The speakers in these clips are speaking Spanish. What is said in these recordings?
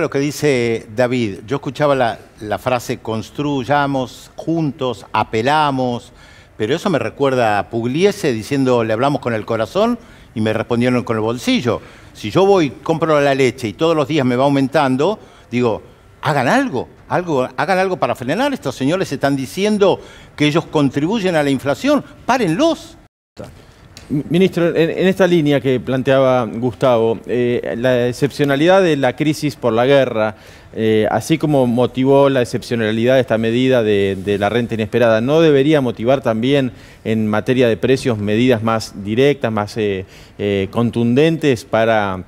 Lo que dice David, yo escuchaba la, frase construyamos juntos, apelamos, pero eso me recuerda a Pugliese diciendo le hablamos con el corazón y me respondieron con el bolsillo. Si yo voy, compro la leche y todos los días me va aumentando, digo, hagan algo, algo hagan algo para frenar. Estos señores están diciendo que ellos contribuyen a la inflación, párenlos. Ministro, en, esta línea que planteaba Gustavo, eh, la excepcionalidad de la crisis por la guerra, eh, así como motivó la excepcionalidad de esta medida de, la renta inesperada, ¿no debería motivar también en materia de precios medidas más directas, más eh, contundentes para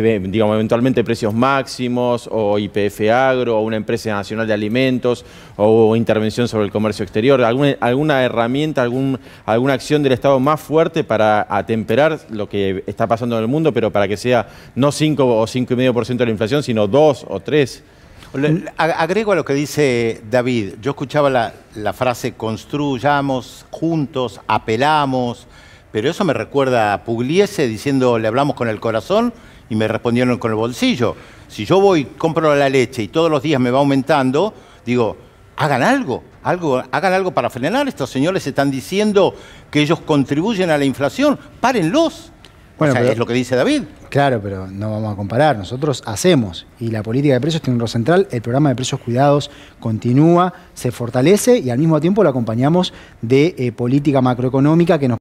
digamos, eventualmente precios máximos o IPF agro o una empresa nacional de alimentos o intervención sobre el comercio exterior, alguna, alguna herramienta, algún, alguna acción del Estado más fuerte para atemperar lo que está pasando en el mundo, pero para que sea no 5 o 5,5% de la inflación, sino 2 o 3. Agrego a lo que dice David, yo escuchaba la, la frase construyamos juntos, apelamos, pero eso me recuerda a Pugliese diciendo le hablamos con el corazón y me respondieron con el bolsillo. Si yo voy, compro la leche y todos los días me va aumentando, digo, hagan algo, algo hagan algo para frenar. Estos señores están diciendo que ellos contribuyen a la inflación, párenlos. es lo que dice David. Claro, pero no vamos a comparar. Nosotros hacemos y la política de precios tiene un rol central. El programa de precios cuidados continúa, se fortalece y al mismo tiempo lo acompañamos de eh, política macroeconómica que nos...